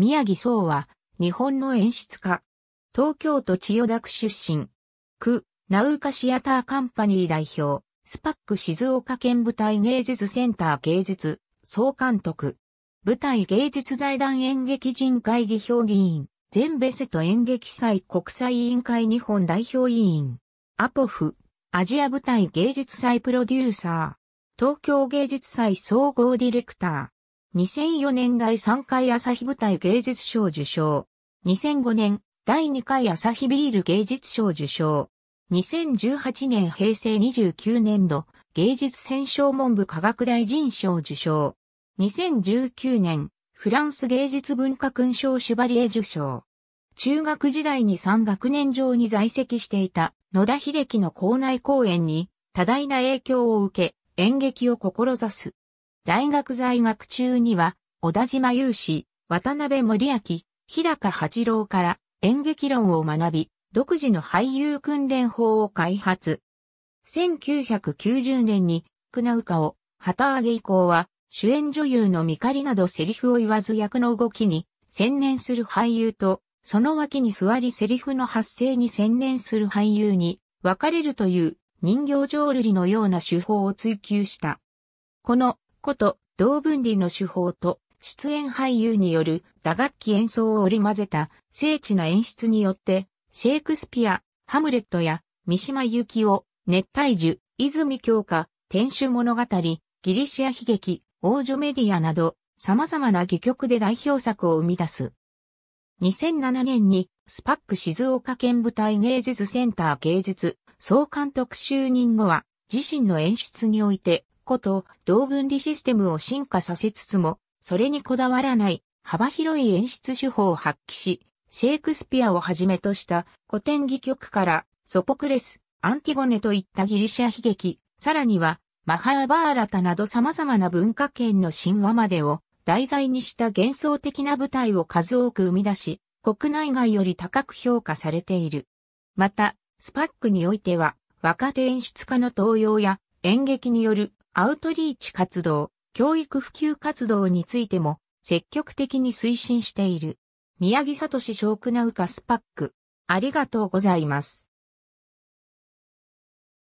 宮城総は、日本の演出家。東京都千代田区出身。区、ナウカシアターカンパニー代表。スパック静岡県舞台芸術センター芸術、総監督。舞台芸術財団演劇人会議評議員。全ベセト演劇祭国際委員会日本代表委員。アポフ、アジア舞台芸術祭プロデューサー。東京芸術祭総合ディレクター。2004年第3回朝日舞台芸術賞受賞。2005年第2回朝日ビール芸術賞受賞。2018年平成29年度芸術選奨文部科学大臣賞受賞。2019年フランス芸術文化勲章シュバリエ受賞。中学時代に3学年上に在籍していた野田秀樹の校内公演に多大な影響を受け演劇を志す。大学在学中には、小田島雄志、渡辺森明、日高八郎から演劇論を学び、独自の俳優訓練法を開発。1990年に、クナウカを旗揚げ以降は、主演女優のミカリなどセリフを言わず役の動きに専念する俳優と、その脇に座りセリフの発声に専念する俳優に分かれるという人形浄瑠璃のような手法を追求した。このこと、同分離の手法と、出演俳優による打楽器演奏を織り交ぜた精緻な演出によって、シェイクスピア、ハムレットや三島由紀夫、熱帯樹、泉京花、天守物語、ギリシア悲劇、王女メディアなど、様々な戯曲で代表作を生み出す。2007年に、スパック静岡県舞台芸術センター芸術総監督就任後は、自身の演出において、こと同分離システムを進化させつつも、それにこだわらない幅広い演出手法を発揮し、シェイクスピアをはじめとした古典戯曲からソポクレス、アンティゴネといったギリシャ悲劇、さらにはマハーバーラタなど様々な文化圏の神話までを題材にした幻想的な舞台を数多く生み出し、国内外より高く評価されている。また、スパックにおいては若手演出家の登用や演劇によるアウトリーチ活動、教育普及活動についても積極的に推進している。宮城聡ショークナウカスパック。ありがとうございます。